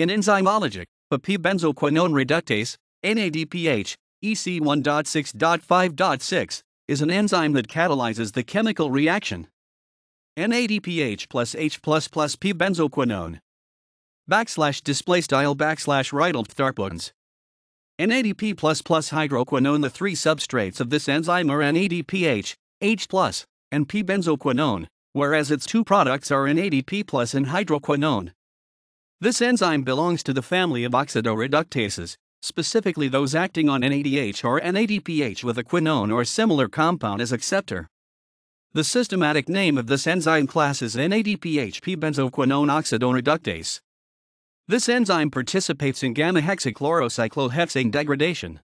In enzymologic, but p-benzoquinone reductase, NADPH, EC1.6.5.6, is an enzyme that catalyzes the chemical reaction. NADPH plus H plus plus P benzoquinone. Backslash display style backslash right NADP plus plus hydroquinone. The three substrates of this enzyme are NADPH, H plus, and P benzoquinone, whereas its two products are NADP plus and hydroquinone. This enzyme belongs to the family of oxidoreductases, specifically those acting on NADH or NADPH with a quinone or similar compound as acceptor. The systematic name of this enzyme class is NADPH-P benzoquinone oxidone reductase. This enzyme participates in gamma hexachlorocyclohexane degradation.